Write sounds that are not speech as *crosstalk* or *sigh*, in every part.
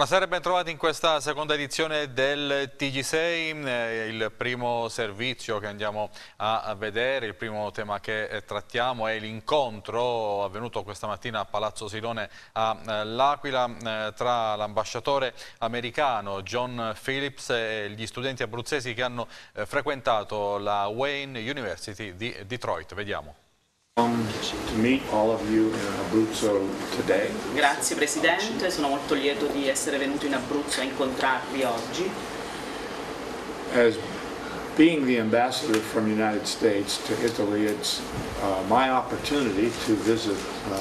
Buonasera e bentrovati in questa seconda edizione del TG6, eh, il primo servizio che andiamo a vedere, il primo tema che eh, trattiamo è l'incontro avvenuto questa mattina a Palazzo Silone a eh, L'Aquila tra l'ambasciatore americano John Phillips e gli studenti abruzzesi che hanno frequentato la Wayne University di Detroit. Vediamo. Grazie Presidente, sono molto lieto di essere venuto in Abruzzo a incontrarvi oggi. As being the ambassador from the United States to Italy, it's uh, my opportunity to visit uh,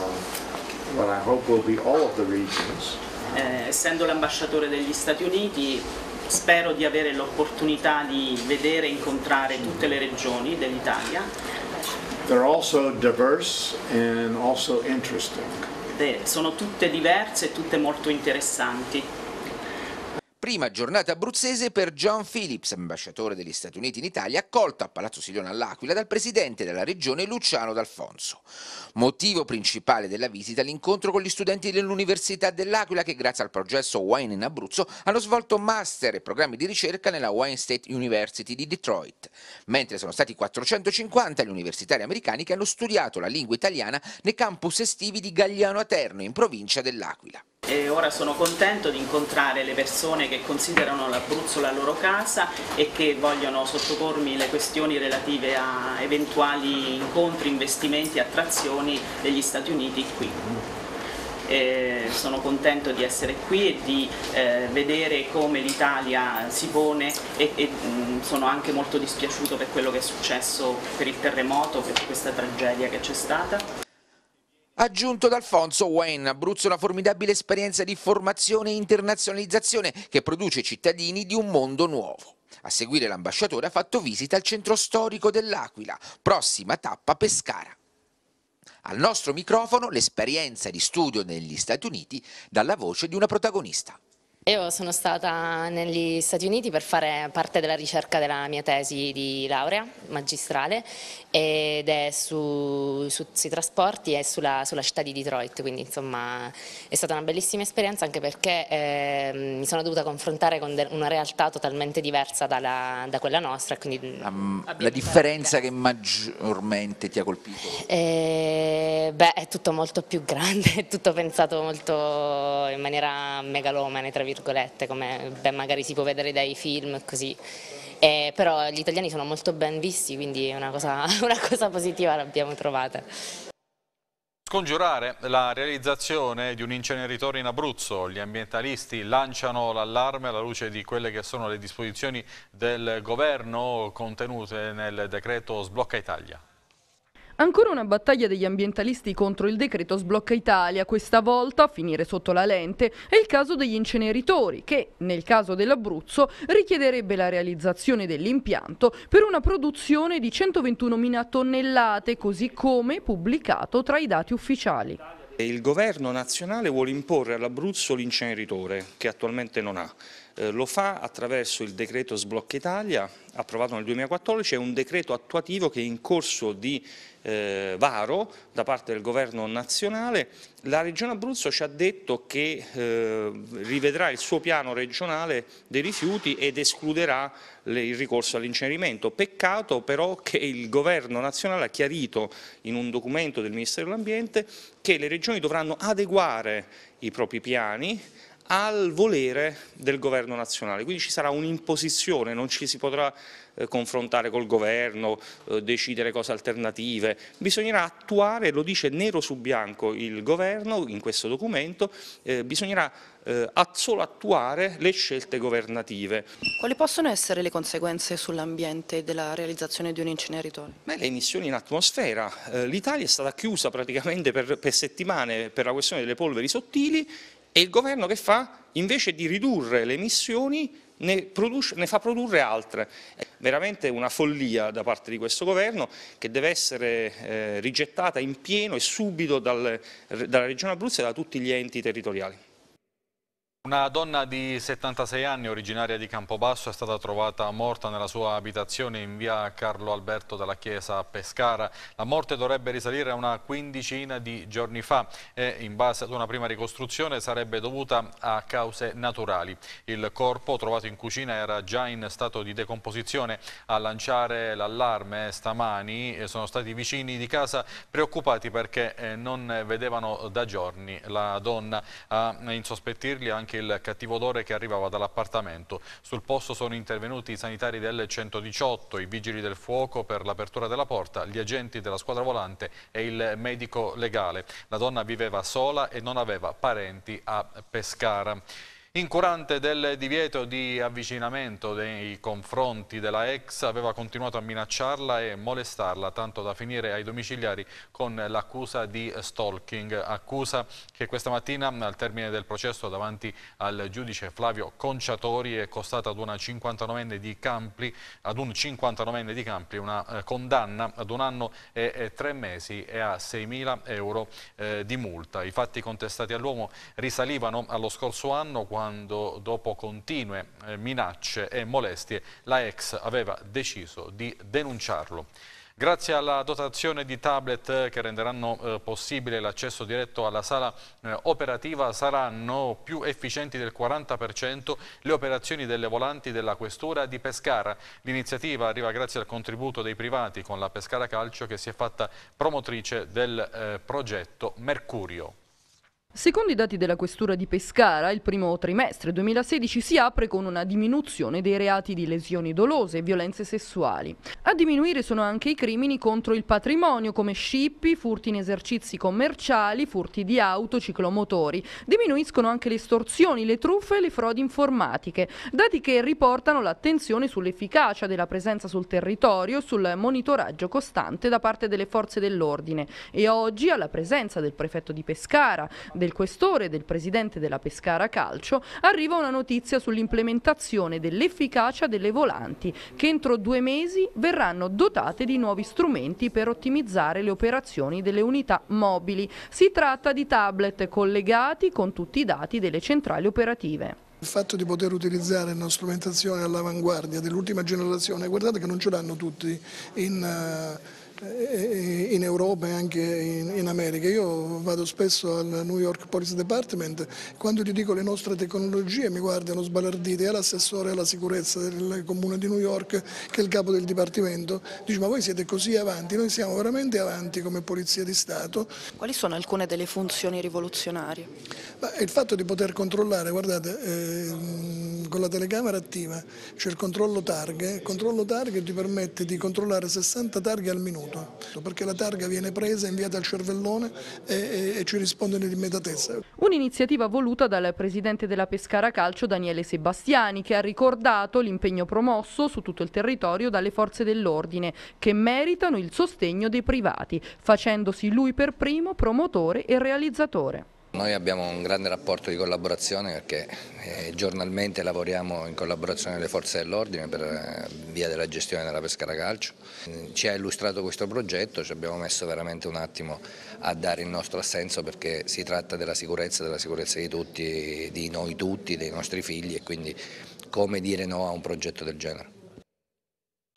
what I hope will be all of the regions. Eh, essendo l'ambasciatore degli Stati Uniti, spero di avere l'opportunità di vedere e incontrare tutte le regioni dell'Italia. They're also diverse and also interesting. Sono tutte diverse e tutte molto interessanti prima giornata abruzzese per John Phillips, ambasciatore degli Stati Uniti in Italia, accolto a Palazzo Silione all'Aquila dal presidente della regione Luciano D'Alfonso. Motivo principale della visita l'incontro con gli studenti dell'Università dell'Aquila che grazie al progetto Wine in Abruzzo hanno svolto master e programmi di ricerca nella Wine State University di Detroit, mentre sono stati 450 gli universitari americani che hanno studiato la lingua italiana nei campus estivi di Gagliano Aterno in provincia dell'Aquila. E ora sono contento di incontrare le persone che considerano l'Abruzzo la loro casa e che vogliono sottopormi le questioni relative a eventuali incontri, investimenti e attrazioni degli Stati Uniti qui. Eh, sono contento di essere qui e di eh, vedere come l'Italia si pone e, e mh, mm, sono anche molto dispiaciuto per quello che è successo per il terremoto, per questa tragedia che c'è stata. Aggiunto da Alfonso Wayne, Abruzzo è una formidabile esperienza di formazione e internazionalizzazione che produce cittadini di un mondo nuovo. A seguire l'ambasciatore ha fatto visita al centro storico dell'Aquila, prossima tappa Pescara. Al nostro microfono l'esperienza di studio negli Stati Uniti dalla voce di una protagonista. Io sono stata negli Stati Uniti per fare parte della ricerca della mia tesi di laurea magistrale ed è su, su, sui trasporti e sulla, sulla, città di Detroit, quindi insomma è stata una bellissima esperienza anche perché eh, mi sono dovuta confrontare con de, una realtà totalmente diversa dalla, da quella nostra. la, la differenza che maggiormente ti ha colpito? Eh, beh, è tutto molto più grande, *laughs* è tutto pensato molto in maniera megalomane, tra virgolette virgolette, come beh, magari si può vedere dai film così. Eh, però gli italiani sono molto ben visti, quindi è una cosa, *laughs* una cosa positiva l'abbiamo trovata. Scongiurare la realizzazione di un inceneritore in Abruzzo, gli ambientalisti lanciano l'allarme alla luce di quelle che sono le disposizioni del governo contenute nel decreto Sblocca Italia. Ancora una battaglia degli ambientalisti contro il decreto sblocca Italia, questa volta a finire sotto la lente è il caso degli inceneritori che, nel caso dell'Abruzzo, richiederebbe la realizzazione dell'impianto per una produzione di 121.000 tonnellate, così come pubblicato tra i dati ufficiali. Il governo nazionale vuole imporre all'Abruzzo l'inceneritore che attualmente non ha eh, lo fa attraverso il decreto Sblocca Italia, approvato nel 2014, è un decreto attuativo che è in corso di eh, varo da parte del governo nazionale. La Regione Abruzzo ci ha detto che eh, rivedrà il suo piano regionale dei rifiuti ed escluderà le, il ricorso all'incenerimento. Peccato però che il governo nazionale ha chiarito in un documento del Ministero dell'Ambiente che le regioni dovranno adeguare i propri piani al volere del governo nazionale, quindi ci sarà un'imposizione, non ci si potrà eh, confrontare col governo, eh, decidere cose alternative, bisognerà attuare, lo dice nero su bianco il governo in questo documento, eh, bisognerà eh, solo attuare le scelte governative. Quali possono essere le conseguenze sull'ambiente della realizzazione di un inceneritore? Beh, le emissioni in atmosfera, eh, l'Italia è stata chiusa praticamente per, per settimane per la questione delle polveri sottili e il governo che fa? Invece di ridurre le emissioni ne, produce, ne, fa produrre altre. È veramente una follia da parte di questo governo che deve essere eh, rigettata in pieno e subito dal, dalla Regione Abruzzo e da tutti gli enti territoriali. Una donna di 76 anni, originaria di Campobasso, è stata trovata morta nella sua abitazione in via Carlo Alberto della Chiesa a Pescara. La morte dovrebbe risalire a una quindicina di giorni fa e, in base ad una prima ricostruzione, sarebbe dovuta a cause naturali. Il corpo, trovato in cucina, era già in stato di decomposizione. A lanciare l'allarme stamani eh, sono stati vicini di casa preoccupati perché eh, non vedevano da giorni la donna. A insospettirli anche anche il cattivo odore che arrivava dall'appartamento. Sul posto sono intervenuti i sanitari del 118, i vigili del fuoco per l'apertura della porta, gli agenti della squadra volante e il medico legale. La donna viveva sola e non aveva parenti a Pescara. Incurante del divieto di avvicinamento nei confronti della ex, aveva continuato a minacciarla e molestarla, tanto da finire ai domiciliari con l'accusa di stalking, accusa che questa mattina al termine del processo davanti al giudice Flavio Conciatori è costata ad, una 59enne di Campli, ad un 59enne di Campli una eh, condanna ad un anno e tre mesi e a 6.000 euro eh, di multa. I fatti contestati all'uomo risalivano allo scorso anno quando quando dopo continue eh, minacce e molestie la ex aveva deciso di denunciarlo. Grazie alla dotazione di tablet eh, che renderanno eh, possibile l'accesso diretto alla sala eh, operativa saranno più efficienti del 40% le operazioni delle volanti della Questura di Pescara. L'iniziativa arriva grazie al contributo dei privati con la Pescara Calcio che si è fatta promotrice del eh, progetto Mercurio. Secondo i dati della Questura di Pescara, il primo trimestre 2016 si apre con una diminuzione dei reati di lesioni dolose e violenze sessuali. A diminuire sono anche i crimini contro il patrimonio come scippi, furti in esercizi commerciali, furti di auto, ciclomotori. Diminuiscono anche le estorsioni, le truffe e le frodi informatiche, dati che riportano l'attenzione sull'efficacia della presenza sul territorio, e sul monitoraggio costante da parte delle forze dell'ordine e oggi alla presenza del prefetto di Pescara, del questore e del presidente della Pescara Calcio, arriva una notizia sull'implementazione dell'efficacia delle volanti che entro due mesi verranno dotate di nuovi strumenti per ottimizzare le operazioni delle unità mobili. Si tratta di tablet collegati con tutti i dati delle centrali operative. Il fatto di poter utilizzare una strumentazione all'avanguardia dell'ultima generazione, guardate che non ce l'hanno tutti in... Uh eh, in Europa e anche in, America. Io vado spesso al New York Police Department, quando gli dico le nostre tecnologie mi guardano sbalarditi, è l'assessore alla sicurezza del comune di New York che è il capo del dipartimento, dice ma voi siete così avanti, noi siamo veramente avanti come Polizia di Stato. Quali sono alcune delle funzioni rivoluzionarie? Ma il fatto di poter controllare, guardate, eh, con la telecamera attiva, c'è il controllo targhe, il controllo targhe ti permette di controllare 60 targhe al minuto, perché la targa viene presa, inviata al cervellone e, e, e ci risponde nell'immediatezza. Un'iniziativa voluta dal presidente della Pescara Calcio Daniele Sebastiani che ha ricordato l'impegno promosso su tutto il territorio dalle forze dell'ordine che meritano il sostegno dei privati, facendosi lui per primo promotore e realizzatore. Noi abbiamo un grande rapporto di collaborazione perché eh, giornalmente lavoriamo in collaborazione con le forze dell'ordine per eh, via della gestione della Pescara Calcio. Ci ha illustrato questo progetto, ci abbiamo messo veramente un attimo a dare il nostro assenso perché si tratta della sicurezza, della sicurezza di tutti, di noi tutti, dei nostri figli e quindi come dire no a un progetto del genere.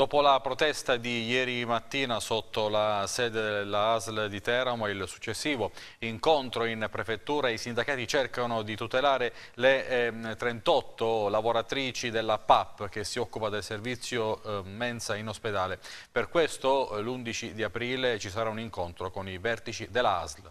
Dopo la protesta di ieri mattina sotto la sede della ASL di Teramo e il successivo incontro in prefettura, i sindacati cercano di tutelare le 38 ehm, lavoratrici della PAP che si occupa del servizio ehm, mensa in ospedale. Per questo eh, l'11 di aprile ci sarà un incontro con i vertici della ASL.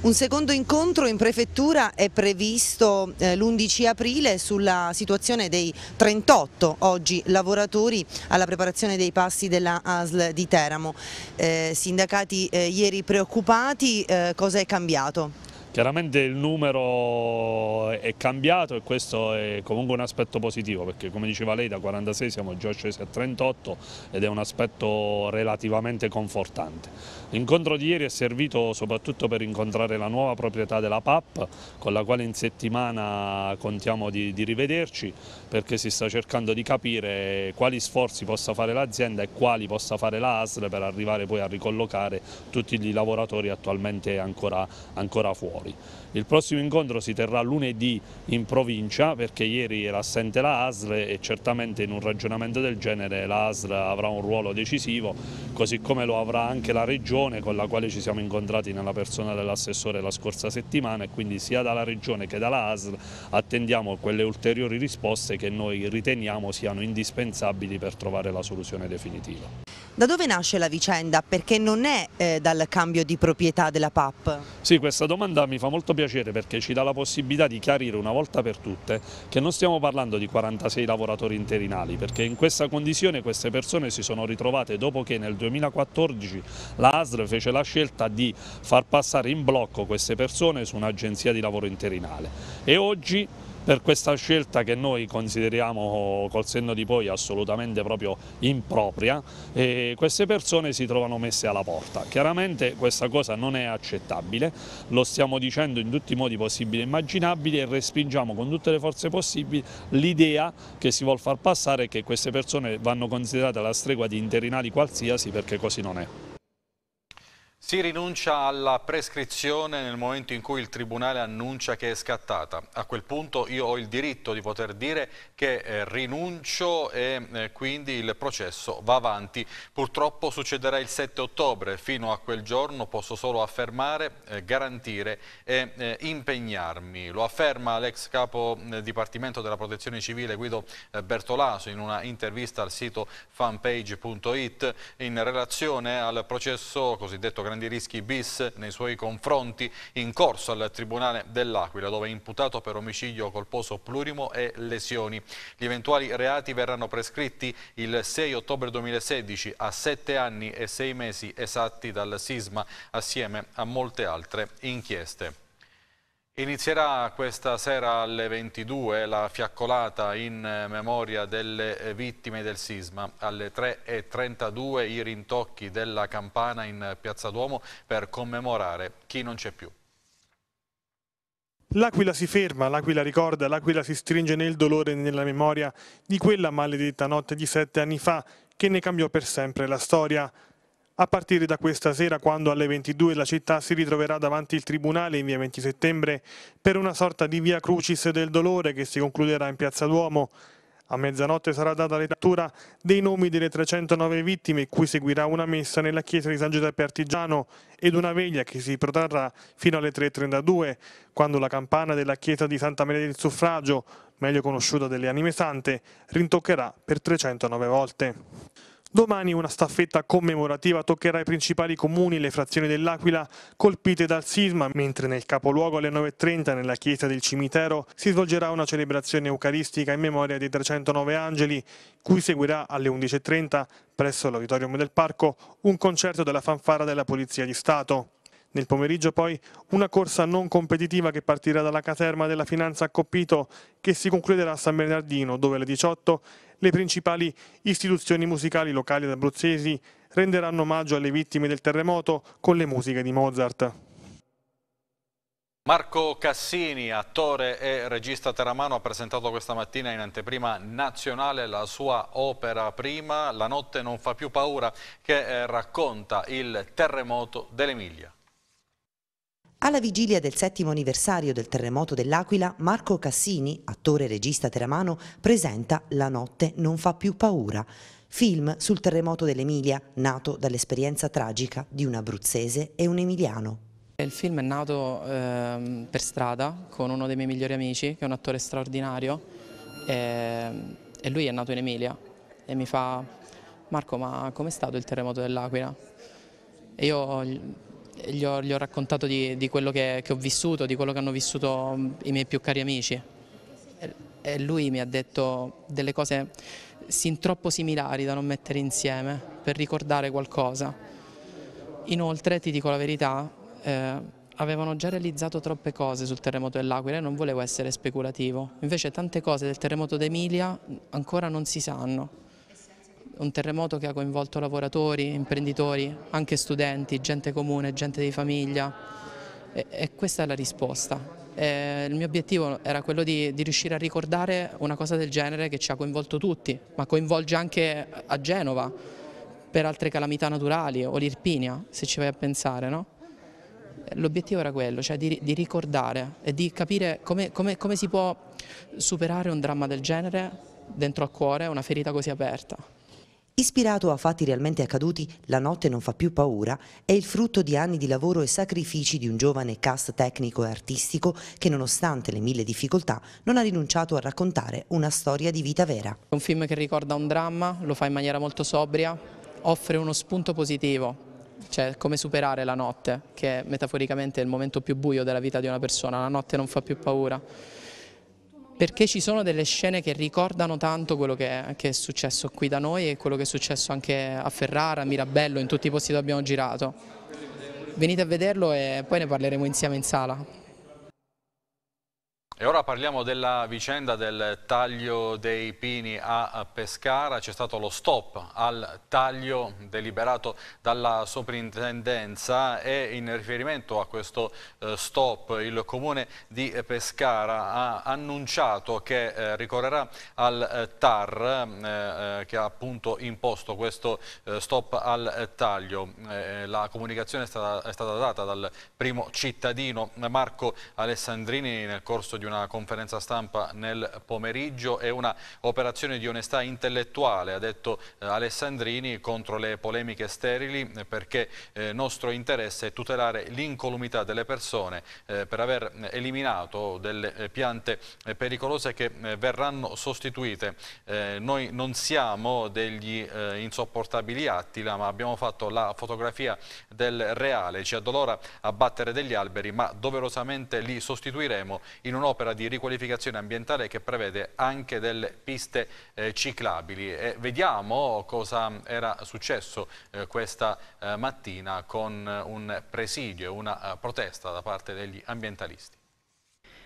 Un secondo incontro in prefettura è previsto eh, l'11 aprile sulla situazione dei 38 oggi lavoratori alla preparazione dei passi della ASL di Teramo. Eh, sindacati eh, ieri preoccupati, eh, cosa è cambiato? Chiaramente il numero è cambiato e questo è comunque un aspetto positivo perché come diceva lei da 46 siamo già scesi a 38 ed è un aspetto relativamente confortante. L'incontro di ieri è servito soprattutto per incontrare la nuova proprietà della PAP con la quale in settimana contiamo di, di rivederci, perché si sta cercando di capire quali sforzi possa fare l'azienda e quali possa fare la ASL per arrivare poi a ricollocare tutti i lavoratori attualmente ancora, ancora fuori. Il prossimo incontro si terrà lunedì in provincia perché ieri era assente la ASL e certamente in un ragionamento del genere la ASL avrà un ruolo decisivo così come lo avrà anche la regione con la quale ci siamo incontrati nella persona dell'assessore la scorsa settimana e quindi sia dalla regione che dalla ASL attendiamo quelle ulteriori risposte che noi riteniamo siano indispensabili per trovare la soluzione definitiva. Da dove nasce la vicenda? Perché non è eh, dal cambio di proprietà della PAP? Sì, questa domanda mi fa molto piacere perché ci dà la possibilità di chiarire una volta per tutte che non stiamo parlando di 46 lavoratori interinali perché in questa condizione queste persone si sono ritrovate dopo che nel 2014 la ASR fece la scelta di far passare in blocco queste persone su un'agenzia di lavoro interinale e oggi per questa scelta che noi consideriamo col senno di poi assolutamente proprio impropria e queste persone si trovano messe alla porta. Chiaramente questa cosa non è accettabile, lo stiamo dicendo in tutti i modi possibili e immaginabili e respingiamo con tutte le forze possibili l'idea che si vuole far passare che queste persone vanno considerate alla stregua di interinali qualsiasi perché così non è. Si rinuncia alla prescrizione nel momento in cui il Tribunale annuncia che è scattata. A quel punto io ho il diritto di poter dire che eh, rinuncio e eh, quindi il processo va avanti. Purtroppo succederà il 7 ottobre, fino a quel giorno posso solo affermare, eh, garantire e eh, impegnarmi. Lo afferma l'ex capo mm, Dipartimento della Protezione Civile Guido eh, Bertolaso in una intervista al sito fanpage.it in relazione al processo cosiddetto grande grandi rischi bis nei suoi confronti in corso al Tribunale dell'Aquila dove è imputato per omicidio colposo plurimo e lesioni. Gli eventuali reati verranno prescritti il 6 ottobre 2016 a 7 anni e 6 mesi esatti dal sisma assieme a molte altre inchieste. Inizierà questa sera alle 22 la fiaccolata in eh, memoria delle eh, vittime del sisma. Alle 3.32 i rintocchi della campana in Piazza Duomo per commemorare chi non c'è più. L'Aquila si ferma, l'Aquila ricorda, l'Aquila si stringe nel dolore e nella memoria di quella maledetta notte di sette anni fa che ne cambiò per sempre la storia a partire da questa sera quando alle 22 la città si ritroverà davanti il Tribunale in via 20 settembre per una sorta di via crucis del dolore che si concluderà in piazza Duomo. A mezzanotte sarà data lettura dei nomi delle 309 vittime, cui seguirà una messa nella chiesa di San Giuseppe Artigiano ed una veglia che si protrarrà fino alle 3.32, quando la campana della chiesa di Santa Maria del Suffragio, meglio conosciuta delle Anime Sante, rintoccherà per 309 volte. Domani una staffetta commemorativa toccherà i principali comuni e le frazioni dell'Aquila colpite dal sisma, mentre nel capoluogo alle 9.30 nella chiesa del cimitero si svolgerà una celebrazione eucaristica in memoria dei 309 angeli, cui seguirà alle 11.30 presso l'auditorium del parco un concerto della fanfara della Polizia di Stato. Nel pomeriggio poi una corsa non competitiva che partirà dalla caserma della Finanza a Coppito che si concluderà a San Bernardino dove alle 18 le principali istituzioni musicali locali ed abruzzesi renderanno omaggio alle vittime del terremoto con le musiche di Mozart. Marco Cassini, attore e regista teramano, ha presentato questa mattina in anteprima nazionale la sua opera prima, La notte non fa più paura, che eh, racconta il terremoto dell'Emilia. Alla vigilia del settimo anniversario del terremoto dell'Aquila, Marco Cassini, attore e regista teramano, presenta La notte non fa più paura, film sul terremoto dell'Emilia, nato dall'esperienza tragica di un abruzzese e un emiliano. Il film è nato eh, per strada con uno dei miei migliori amici, che è un attore straordinario, e, ehm, e lui è nato in Emilia e mi fa «Marco, ma com'è stato il terremoto dell'Aquila?» E io gli ho, gli ho raccontato di, di quello che, che, ho vissuto, di quello che hanno vissuto mm, i miei più cari amici e, lui mi ha detto delle cose sin troppo similari da non mettere insieme per ricordare qualcosa. Inoltre, ti dico la verità, eh, avevano già realizzato troppe cose sul terremoto dell'Aquila e non volevo essere speculativo. Invece tante cose del terremoto d'Emilia ancora non si sanno un terremoto che ha coinvolto lavoratori, imprenditori, anche studenti, gente comune, gente di famiglia e, e questa è la risposta. E eh, il mio obiettivo era quello di, di, riuscire a ricordare una cosa del genere che ci ha coinvolto tutti, ma coinvolge anche a Genova per altre calamità naturali o l'Irpinia, se ci vai a pensare. No? L'obiettivo era quello, cioè di, di, ricordare e di capire come, come, come si può superare un dramma del genere dentro al cuore, una ferita così aperta. Ispirato a fatti realmente accaduti, La notte non fa più paura è il frutto di anni di lavoro e sacrifici di un giovane cast tecnico e artistico che nonostante le mille difficoltà non ha rinunciato a raccontare una storia di vita vera. un film che ricorda un dramma, lo fa in maniera molto sobria, offre uno spunto positivo, cioè come superare la notte, che metaforicamente è il momento più buio della vita di una persona, la notte non fa più paura perché ci sono delle scene che ricordano tanto quello che è, che è, successo qui da noi e quello che è successo anche a Ferrara, a Mirabello, in tutti i posti dove abbiamo girato. Venite a vederlo e poi ne parleremo insieme in sala. E ora parliamo della vicenda del taglio dei pini a Pescara, c'è stato lo stop al taglio deliberato dalla soprintendenza e in riferimento a questo eh, stop il comune di Pescara ha annunciato che eh, ricorrerà al eh, TAR che ha appunto imposto questo stop al taglio. La comunicazione è stata, data dal primo cittadino Marco Alessandrini nel corso di un una conferenza stampa nel pomeriggio, è una operazione di onestà intellettuale, ha detto eh, Alessandrini, contro le polemiche sterili eh, perché eh, nostro interesse è tutelare l'incolumità delle persone eh, per aver eh, eliminato delle eh, piante pericolose che verranno sostituite. noi non siamo degli insopportabili Attila, ma abbiamo fatto la fotografia del reale, ci addolora abbattere degli alberi, ma doverosamente li sostituiremo in un'opera un'opera di riqualificazione ambientale che prevede anche delle piste eh, ciclabili. E vediamo cosa era successo eh, questa eh, mattina con un presidio e una eh, protesta da parte degli ambientalisti.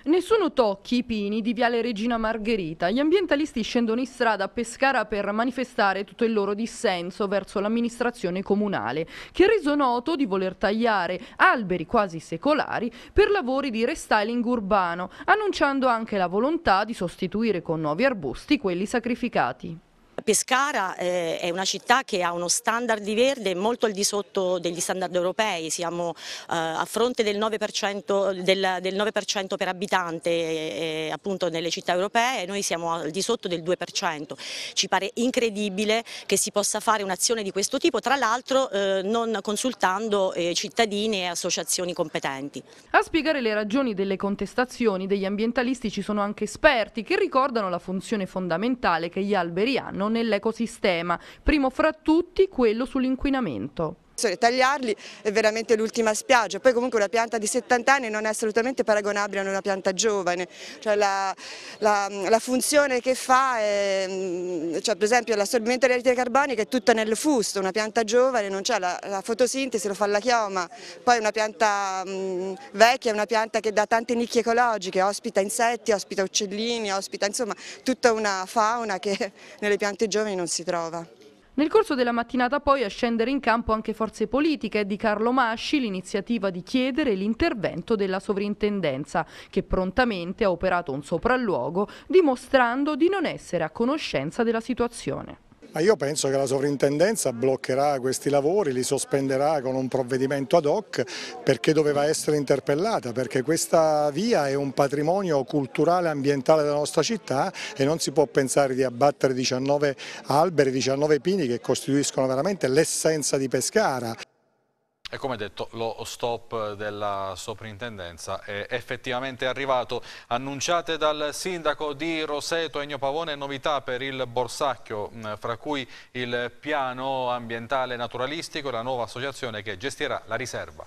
Nessuno tocchi i pini di Viale Regina Margherita. Gli ambientalisti scendono in strada a Pescara per manifestare tutto il loro dissenso verso l'amministrazione comunale, che ha reso noto di voler tagliare alberi quasi secolari per lavori di restyling urbano, annunciando anche la volontà di sostituire con nuovi arbusti quelli sacrificati. Pescara eh, è una città che ha uno standard di verde molto al di sotto degli standard europei, siamo eh, a fronte del 9%, del, del 9 per abitante eh, eh, appunto nelle città europee e noi siamo al di sotto del 2%. Ci pare incredibile che si possa fare un'azione di questo tipo, tra l'altro eh, non consultando eh, cittadini e associazioni competenti. A spiegare le ragioni delle contestazioni degli ambientalisti ci sono anche esperti che ricordano la funzione fondamentale che gli alberi hanno nell'ecosistema, primo fra tutti quello sull'inquinamento situazione, tagliarli è veramente l'ultima spiaggia, poi comunque una pianta di 70 anni non è assolutamente paragonabile a una pianta giovane, cioè la, la, la funzione che fa, è, mm, cioè per esempio l'assorbimento delle dell'anidride carbonica è tutta nel fusto, una pianta giovane non c'è la, la, fotosintesi, lo fa la chioma, poi una pianta mh, mm, vecchia è una pianta che dà tante nicchie ecologiche, ospita insetti, ospita uccellini, ospita insomma tutta una fauna che *laughs* nelle piante giovani non si trova. Nel corso della mattinata poi a scendere in campo anche forze politiche di Carlo Masci l'iniziativa di chiedere l'intervento della sovrintendenza che prontamente ha operato un sopralluogo dimostrando di non essere a conoscenza della situazione. Ma io penso che la sovrintendenza bloccherà questi lavori, li sospenderà con un provvedimento ad hoc perché doveva essere interpellata, perché questa via è un patrimonio culturale e ambientale della nostra città e non si può pensare di abbattere 19 alberi, 19 pini che costituiscono veramente l'essenza di Pescara e come detto lo stop della soprintendenza è effettivamente arrivato. Annunciate dal sindaco di Roseto Ennio Pavone novità per il Borsacchio, mm, fra cui il piano ambientale naturalistico e la nuova associazione che gestirà la riserva.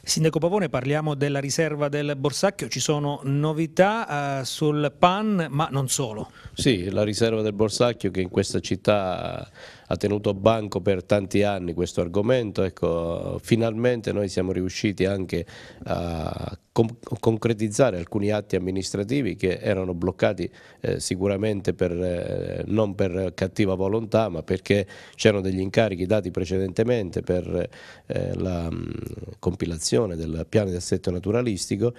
Sindaco Pavone, parliamo della riserva del Borsacchio, ci sono novità eh, sul PAN, ma non solo. Sì, la riserva del Borsacchio che in questa città ha tenuto banco per tanti anni questo argomento, ecco, finalmente noi siamo riusciti anche a concretizzare alcuni atti amministrativi che erano bloccati eh, sicuramente per, eh, non per cattiva volontà ma perché c'erano degli incarichi dati precedentemente per eh, la mh, mm, compilazione del piano di assetto naturalistico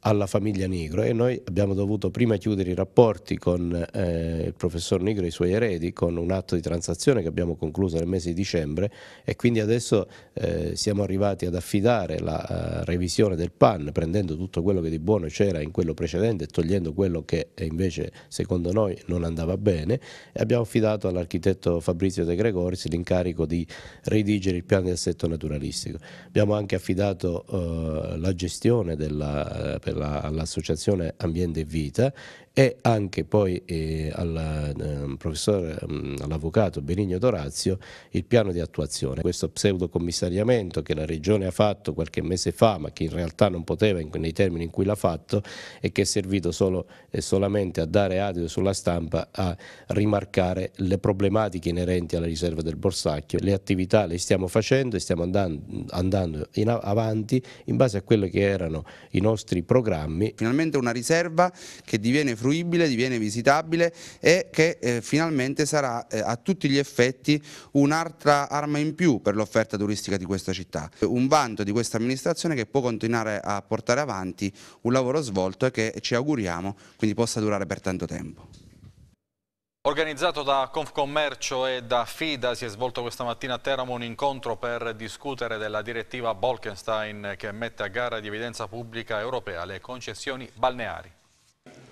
alla famiglia Nigro e noi abbiamo dovuto prima chiudere i rapporti con eh, il professor Nigro e i suoi eredi con un atto di transazione che abbiamo concluso nel mese di dicembre e quindi adesso eh, siamo arrivati ad affidare la uh, revisione del PAN prendendo tutto quello che di buono c'era in quello precedente e togliendo quello che eh, invece secondo noi non andava bene e abbiamo affidato all'architetto Fabrizio De Gregoris l'incarico di redigere il piano di assetto naturalistico. Abbiamo anche affidato uh, la gestione della uh, per l'associazione la, Ambiente e Vita e anche poi eh, al eh, all'avvocato Benigno Dorazio il piano di attuazione. Questo pseudocommissariamento che la Regione ha fatto qualche mese fa, ma che in realtà non poteva in, nei termini in cui l'ha fatto e che è servito solo, eh, solamente a dare adito sulla stampa a rimarcare le problematiche inerenti alla riserva del Borsacchio. Le attività le stiamo facendo e stiamo andando, andando in avanti in base a quelli che erano i nostri programmi. Finalmente una riserva che diviene fruibile, diviene visitabile e che eh, finalmente sarà eh, a tutti gli effetti un'altra arma in più per l'offerta turistica di questa città. Un vanto di questa amministrazione che può continuare a portare avanti un lavoro svolto e che ci auguriamo quindi possa durare per tanto tempo. Organizzato da Confcommercio e da FIDA si è svolto questa mattina a Teramo un incontro per discutere della direttiva Bolkenstein che mette a gara di evidenza pubblica europea le concessioni balneari.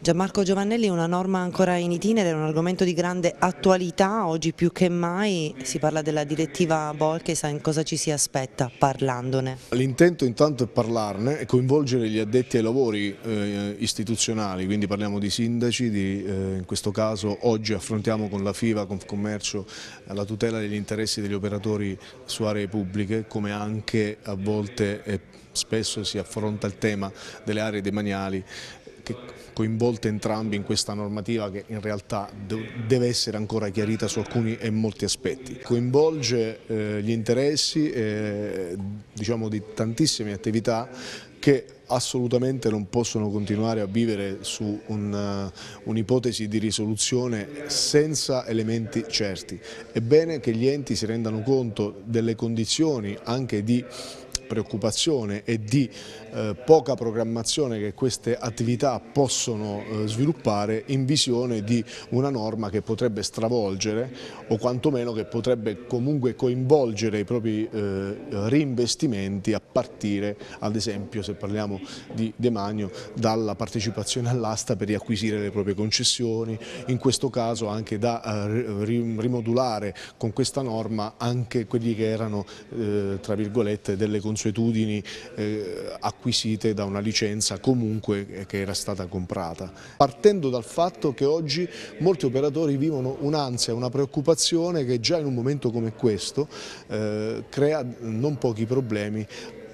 Gianmarco Giovannelli, una norma ancora in itinere, un argomento di grande attualità, oggi più che mai si parla della direttiva Bolkestein, cosa ci si aspetta parlandone? L'intento intanto è parlarne e coinvolgere gli addetti ai lavori eh, istituzionali, quindi parliamo di sindaci, di, eh, in questo caso oggi affrontiamo con la FIVA, Confcommercio, eh, la tutela degli interessi degli operatori su aree pubbliche, come anche a volte... Eh, spesso si affronta il tema delle aree demaniali coinvolte entrambi in questa normativa che in realtà deve essere ancora chiarita su alcuni e molti aspetti. Coinvolge eh, gli interessi eh, diciamo di tantissime attività che assolutamente non possono continuare a vivere su eh, un'ipotesi un di risoluzione senza elementi certi. È bene che gli enti si rendano conto delle condizioni anche di preoccupazione e di eh, poca programmazione che queste attività possono eh, sviluppare in visione di una norma che potrebbe stravolgere o quantomeno che potrebbe comunque coinvolgere i propri eh, reinvestimenti a partire ad esempio se parliamo di demanio dalla partecipazione all'asta per riacquisire le proprie concessioni, in questo caso anche da eh, rimodulare con questa norma anche quelli che erano eh, tra virgolette delle concessioni consuetudini eh, acquisite da una licenza comunque eh, che era stata comprata. Partendo dal fatto che oggi molti operatori vivono un'ansia, una preoccupazione che già in un momento come questo eh, crea non pochi problemi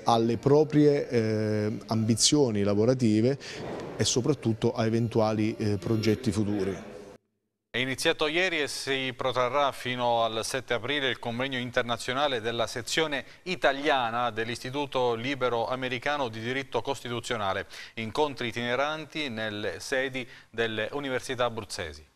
alle proprie eh, ambizioni lavorative e soprattutto a eventuali eh, progetti futuri. È iniziato ieri e si protrarrà fino al 7 aprile il convegno internazionale della sezione italiana dell'Istituto Libero Americano di Diritto Costituzionale, incontri itineranti nelle sedi delle università abruzzesi.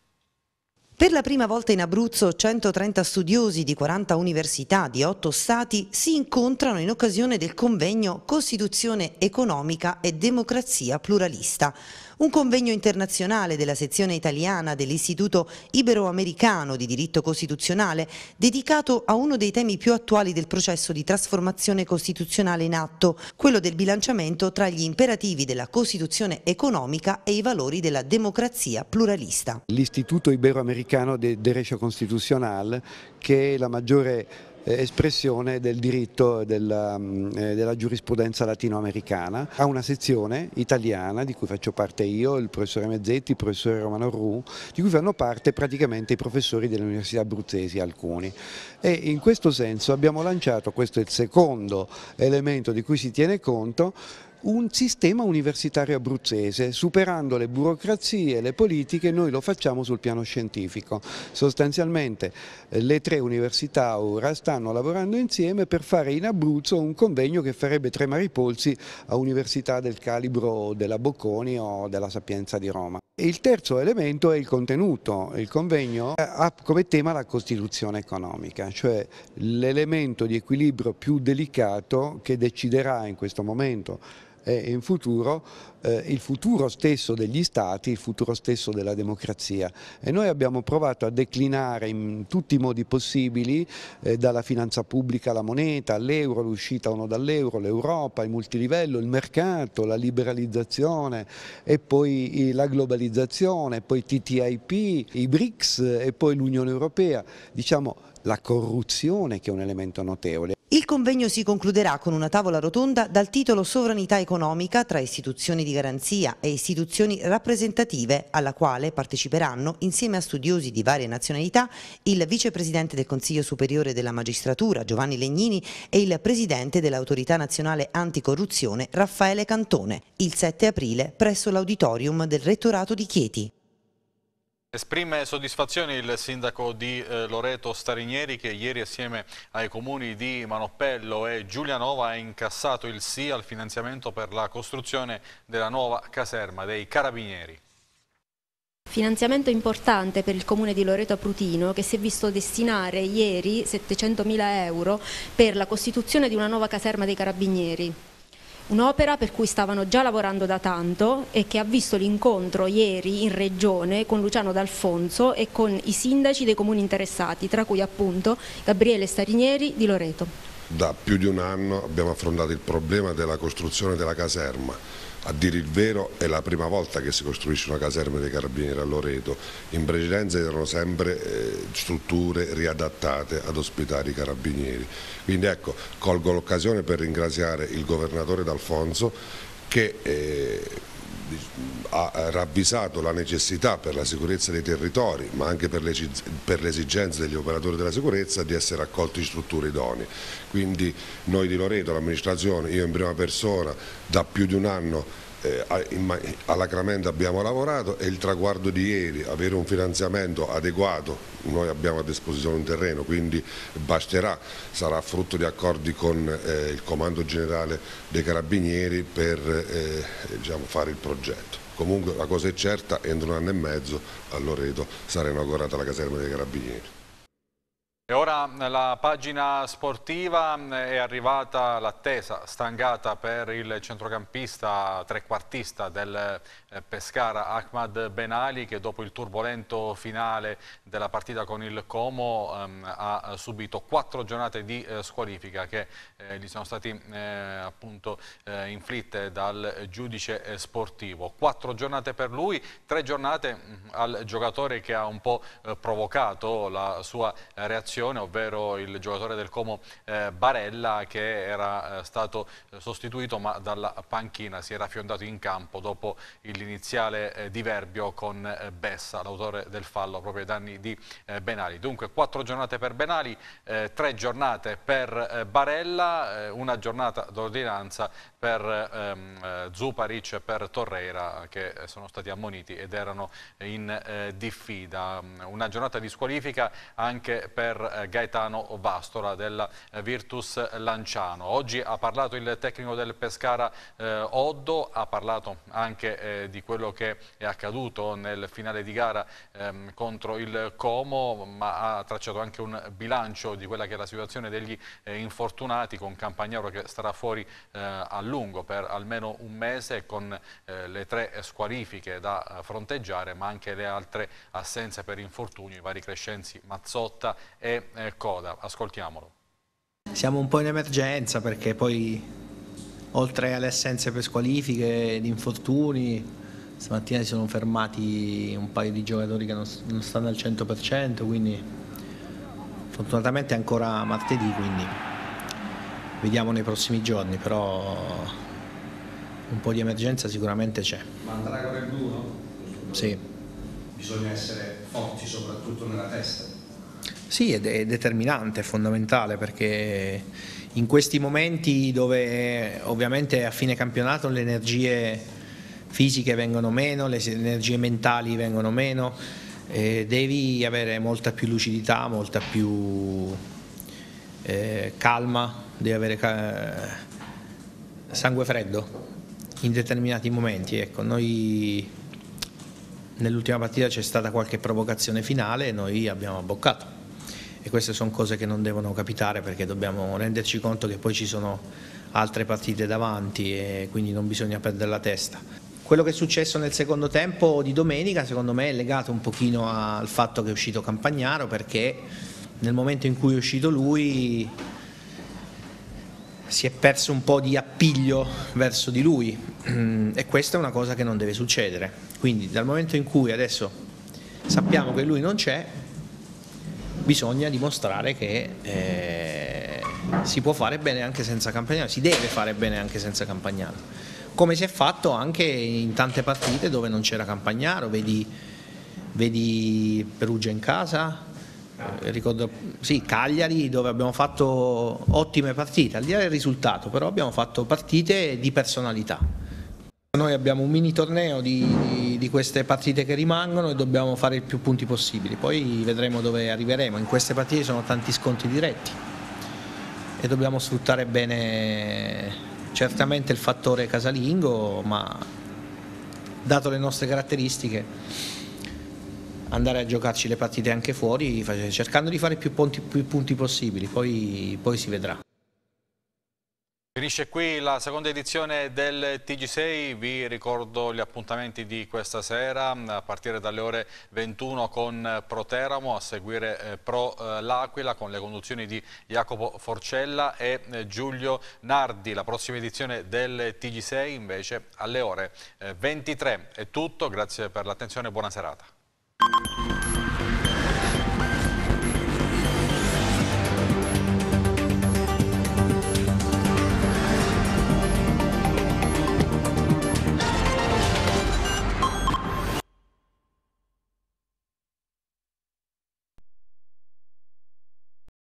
Per la prima volta in Abruzzo 130 studiosi di 40 università di 8 stati si incontrano in occasione del convegno Costituzione economica e democrazia pluralista un convegno internazionale della sezione italiana dell'Istituto Iberoamericano di Diritto Costituzionale dedicato a uno dei temi più attuali del processo di trasformazione costituzionale in atto, quello del bilanciamento tra gli imperativi della Costituzione economica e i valori della democrazia pluralista. L'Istituto Iberoamericano di Derecho costituzionale, che è la maggiore eh, espressione del diritto e della, mm, eh, della giurisprudenza latinoamericana. Ha una sezione italiana di cui faccio parte io, il professore Mezzetti, il professore Romano Ru, di cui fanno parte praticamente i professori delle università abruzzesi alcuni. E in questo senso abbiamo lanciato, questo è il secondo elemento di cui si tiene conto, un sistema universitario abruzzese, superando le burocrazie e le politiche noi lo facciamo sul piano scientifico. Sostanzialmente eh, le tre università ora stanno lavorando insieme per fare in Abruzzo un convegno che farebbe tremare i polsi a università del calibro della Bocconi o della Sapienza di Roma. Il terzo elemento è il contenuto, il convegno eh, ha come tema la Costituzione economica, cioè l'elemento di equilibrio più delicato che deciderà in questo momento e in futuro eh, il futuro stesso degli stati, il futuro stesso della democrazia. E noi abbiamo provato a declinare in tutti i modi possibili, eh, dalla finanza pubblica alla moneta, all'euro, l'uscita o no dall'euro, l'Europa, il multilivello, il mercato, la liberalizzazione e poi la globalizzazione, poi TTIP, i BRICS e poi l'Unione Europea. Diciamo la corruzione che è un elemento notevole. Il convegno si concluderà con una tavola rotonda dal titolo Sovranità economica tra istituzioni di garanzia e istituzioni rappresentative, alla quale parteciperanno, insieme a studiosi di varie nazionalità, il vicepresidente del Consiglio Superiore della Magistratura Giovanni Legnini e il presidente dell'Autorità Nazionale Anticorruzione Raffaele Cantone, il 7 aprile presso l'auditorium del Rettorato di Chieti. Esprime soddisfazione il sindaco di eh, Loreto Starinieri che ieri assieme ai comuni di Manopello e Giulianova ha incassato il sì al finanziamento per la costruzione della nuova caserma dei Carabinieri. Finanziamento importante per il comune di Loreto Aprutino che si è visto destinare ieri 700.000 euro per la costituzione di una nuova caserma dei Carabinieri un'opera per cui stavano già lavorando da tanto e che ha visto l'incontro ieri in Regione con Luciano D'Alfonso e con i sindaci dei comuni interessati, tra cui appunto Gabriele Starinieri di Loreto. Da più di un anno abbiamo affrontato il problema della costruzione della caserma a dire il vero è la prima volta che si costruisce una caserma dei carabinieri a Loreto, in precedenza erano sempre eh, strutture riadattate ad ospitare i carabinieri. Quindi ecco, colgo l'occasione per ringraziare il governatore D'Alfonso che eh, ha eh, ravvisato la necessità per la sicurezza dei territori ma anche per le, esigenze degli operatori della sicurezza di essere accolti in strutture idonee. Quindi noi di Loreto, l'amministrazione, io in prima persona da più di un anno eh, alacramente abbiamo lavorato e il traguardo di ieri, avere un finanziamento adeguato, noi abbiamo a disposizione un terreno, quindi basterà, sarà frutto di accordi con eh, il Comando Generale dei Carabinieri per eh, diciamo, fare il progetto. Comunque la cosa è certa, entro un anno e mezzo a Loreto sarà inaugurata la caserma dei Carabinieri. E ora eh, la pagina sportiva eh, è arrivata l'attesa stangata per il centrocampista trequartista del eh, Pescara Ahmad Ben Ali che dopo il turbolento finale della partita con il Como ehm, ha subito quattro giornate di eh, squalifica che eh, gli sono state eh, appunto inflitte dal giudice sportivo. Quattro giornate per lui, tre giornate mm, al giocatore che ha un po' provocato la sua reazione situazione, ovvero il giocatore del Como eh, Barella che era eh, stato eh, sostituito ma dalla panchina si era fiondato in campo dopo l'iniziale eh, diverbio con eh, Bessa, l'autore del fallo proprio ai danni di Benali. Dunque quattro giornate per Benali, tre giornate per Barella, una giornata d'ordinanza per ehm, Zuparic e per Torreira che sono stati ammoniti ed erano in eh, diffida. Una giornata di squalifica anche per eh, Gaetano Bastora della eh, Virtus Lanciano. Oggi ha parlato il tecnico del Pescara eh, Oddo, ha parlato anche eh, di quello che è accaduto nel finale di gara ehm, contro il Como, ma ha tracciato anche un bilancio di quella che è la situazione degli eh, infortunati con Campagnaro che starà fuori eh, a lungo per almeno un mese con le tre squalifiche da fronteggiare, ma anche le altre assenze per infortunio, i vari Crescenzi, Mazzotta e eh, coda. Ascoltiamolo. Siamo un po' in emergenza perché poi oltre alle assenze per squalifiche ed infortuni, stamattina si sono fermati un paio di giocatori che non, stanno al 100%, quindi fortunatamente è ancora martedì, quindi vediamo nei prossimi giorni, però un po' di emergenza sicuramente c'è. Ma andrà con il blu, Sì. Bisogna essere forti soprattutto nella testa. Sì, è, determinante, è fondamentale perché in questi momenti dove ovviamente a fine campionato le energie fisiche vengono meno, le energie mentali vengono meno, eh, devi avere molta più lucidità, molta più eh, calma, devi avere ca sangue freddo in determinati momenti. Ecco, noi nell'ultima partita c'è stata qualche provocazione finale e noi abbiamo abboccato e queste sono cose che non devono capitare perché dobbiamo renderci conto che poi ci sono altre partite davanti e quindi non bisogna perdere la testa. Quello che è successo nel secondo tempo di domenica secondo me è legato un pochino al fatto che è uscito Campagnaro perché nel momento in cui è uscito lui si è perso un po' di appiglio verso di lui e questa è una cosa che non deve succedere. Quindi dal momento in cui adesso sappiamo che lui non c'è, bisogna dimostrare che eh, si può fare bene anche senza Campagnano, si deve fare bene anche senza Campagnano come si è fatto anche in tante partite dove non c'era Campagnaro, vedi, vedi Perugia in casa, eh, ricordo, sì, Cagliari dove abbiamo fatto ottime partite, al di là del risultato però abbiamo fatto partite di personalità. Noi abbiamo un mini torneo di, di, di, queste partite che rimangono e dobbiamo fare il più punti possibili, poi vedremo dove arriveremo. In queste partite sono tanti scontri diretti e dobbiamo sfruttare bene certamente il fattore casalingo, ma dato le nostre caratteristiche andare a giocarci le partite anche fuori cercando di fare più punti, più punti possibili, poi, poi si vedrà. Finisce qui la seconda edizione del TG6, vi ricordo gli appuntamenti di questa sera a partire dalle ore 21 con Pro Teramo, a seguire eh, Pro eh, L'Aquila con le conduzioni di Jacopo Forcella e eh, Giulio Nardi. La prossima edizione del TG6 invece alle ore 23. È tutto, grazie per l'attenzione e buona serata.